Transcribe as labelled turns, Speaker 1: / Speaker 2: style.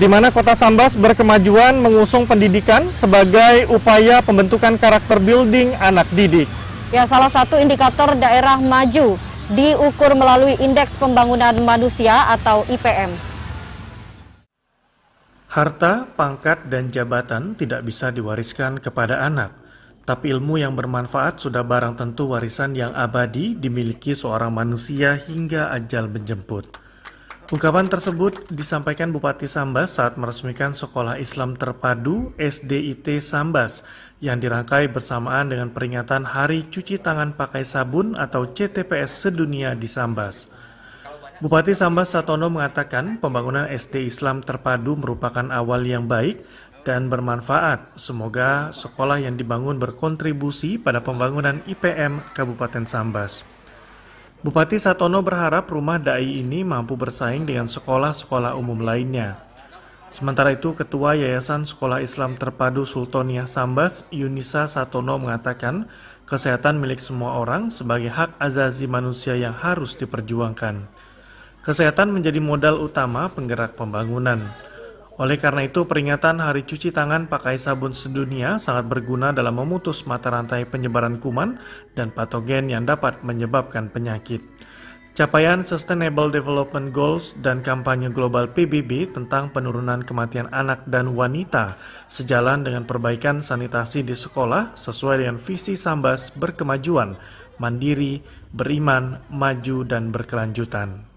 Speaker 1: di mana Kota Sambas berkemajuan mengusung pendidikan sebagai upaya pembentukan karakter building anak didik.
Speaker 2: Ya, salah satu indikator daerah maju diukur melalui Indeks Pembangunan Manusia atau IPM.
Speaker 3: Harta, pangkat, dan jabatan tidak bisa diwariskan kepada anak, tapi ilmu yang bermanfaat sudah barang tentu warisan yang abadi dimiliki seorang manusia hingga ajal menjemput. Ungkapan tersebut disampaikan Bupati Sambas saat meresmikan Sekolah Islam Terpadu SDIT Sambas yang dirangkai bersamaan dengan peringatan Hari Cuci Tangan Pakai Sabun atau CTPS Sedunia di Sambas. Bupati Sambas Satono mengatakan pembangunan SD Islam Terpadu merupakan awal yang baik dan bermanfaat. Semoga sekolah yang dibangun berkontribusi pada pembangunan IPM Kabupaten Sambas. Bupati Satono berharap rumah dai ini mampu bersaing dengan sekolah-sekolah umum lainnya. Sementara itu, Ketua Yayasan Sekolah Islam Terpadu Sultonia Sambas, Yunisa Satono mengatakan, kesehatan milik semua orang sebagai hak azazi manusia yang harus diperjuangkan. Kesehatan menjadi modal utama penggerak pembangunan. Oleh karena itu, peringatan Hari Cuci Tangan Pakai Sabun Sedunia sangat berguna dalam memutus mata rantai penyebaran kuman dan patogen yang dapat menyebabkan penyakit. Capaian Sustainable Development Goals dan kampanye global PBB tentang penurunan kematian anak dan wanita sejalan dengan perbaikan sanitasi di sekolah sesuai dengan visi Sambas berkemajuan, mandiri, beriman, maju, dan berkelanjutan.